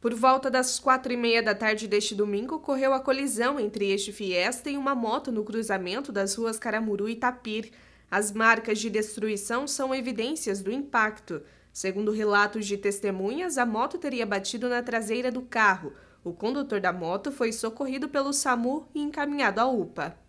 Por volta das quatro e meia da tarde deste domingo, ocorreu a colisão entre este Fiesta e uma moto no cruzamento das ruas Caramuru e Tapir. As marcas de destruição são evidências do impacto. Segundo relatos de testemunhas, a moto teria batido na traseira do carro. O condutor da moto foi socorrido pelo SAMU e encaminhado à UPA.